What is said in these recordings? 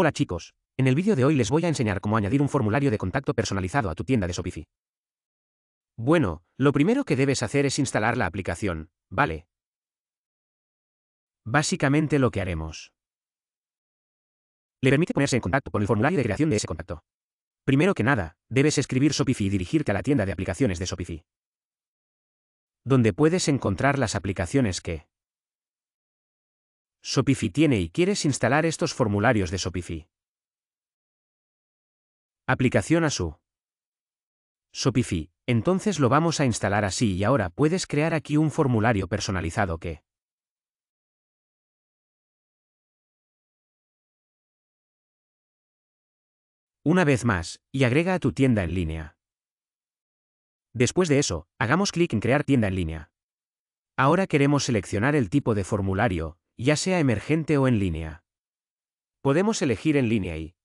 Hola chicos, en el vídeo de hoy les voy a enseñar cómo añadir un formulario de contacto personalizado a tu tienda de Shopify. Bueno, lo primero que debes hacer es instalar la aplicación, ¿vale? Básicamente lo que haremos. Le permite ponerse en contacto con el formulario de creación de ese contacto. Primero que nada, debes escribir Shopify y dirigirte a la tienda de aplicaciones de Shopify, donde puedes encontrar las aplicaciones que Shopify tiene y quieres instalar estos formularios de Shopify. Aplicación a su Shopify, entonces lo vamos a instalar así y ahora puedes crear aquí un formulario personalizado que Una vez más, y agrega a tu tienda en línea. Después de eso, hagamos clic en Crear tienda en línea. Ahora queremos seleccionar el tipo de formulario, ya sea emergente o en línea. Podemos elegir en línea y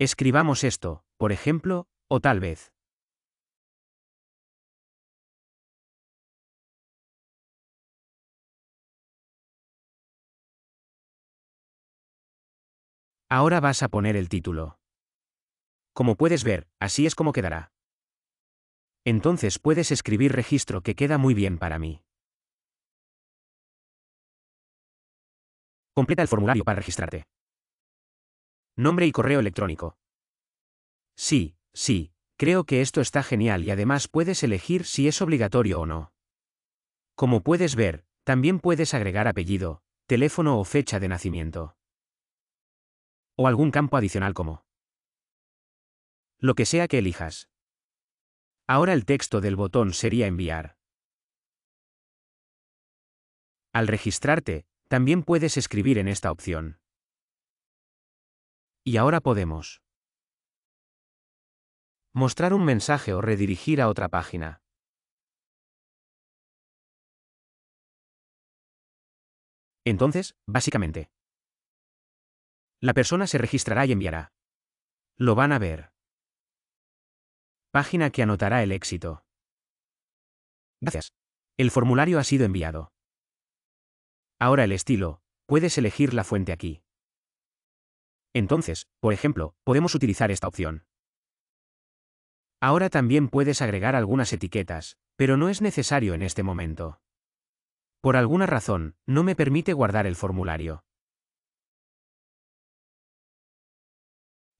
escribamos esto, por ejemplo, o tal vez. Ahora vas a poner el título. Como puedes ver, así es como quedará. Entonces puedes escribir registro que queda muy bien para mí. Completa el formulario para registrarte. Nombre y correo electrónico. Sí, sí, creo que esto está genial y además puedes elegir si es obligatorio o no. Como puedes ver, también puedes agregar apellido, teléfono o fecha de nacimiento. O algún campo adicional como. Lo que sea que elijas. Ahora el texto del botón sería enviar. Al registrarte, también puedes escribir en esta opción. Y ahora podemos mostrar un mensaje o redirigir a otra página. Entonces, básicamente, la persona se registrará y enviará. Lo van a ver. Página que anotará el éxito. Gracias. El formulario ha sido enviado. Ahora el estilo, puedes elegir la fuente aquí. Entonces, por ejemplo, podemos utilizar esta opción. Ahora también puedes agregar algunas etiquetas, pero no es necesario en este momento. Por alguna razón, no me permite guardar el formulario.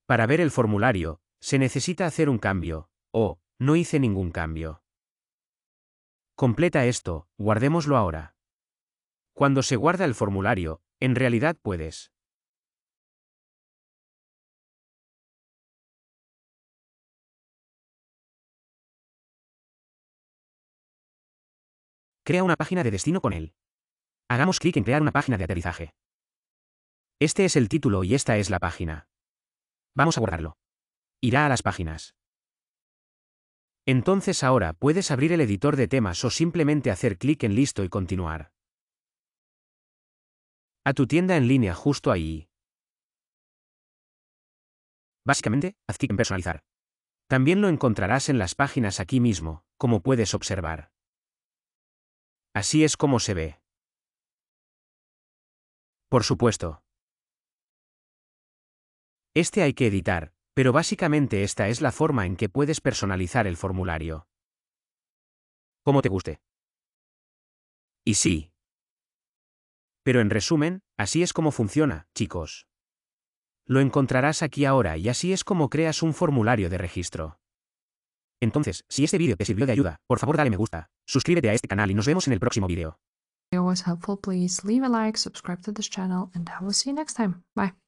Para ver el formulario, se necesita hacer un cambio, o, no hice ningún cambio. Completa esto, guardémoslo ahora. Cuando se guarda el formulario, en realidad puedes. Crea una página de destino con él. Hagamos clic en crear una página de aterrizaje. Este es el título y esta es la página. Vamos a guardarlo. Irá a las páginas. Entonces ahora puedes abrir el editor de temas o simplemente hacer clic en listo y continuar a tu tienda en línea justo ahí. Básicamente, haz clic en personalizar. También lo encontrarás en las páginas aquí mismo, como puedes observar. Así es como se ve. Por supuesto. Este hay que editar, pero básicamente esta es la forma en que puedes personalizar el formulario. Como te guste. Y sí, pero en resumen, así es como funciona, chicos. Lo encontrarás aquí ahora y así es como creas un formulario de registro. Entonces, si este vídeo te sirvió de ayuda, por favor dale me gusta, suscríbete a este canal y nos vemos en el próximo vídeo. Bye.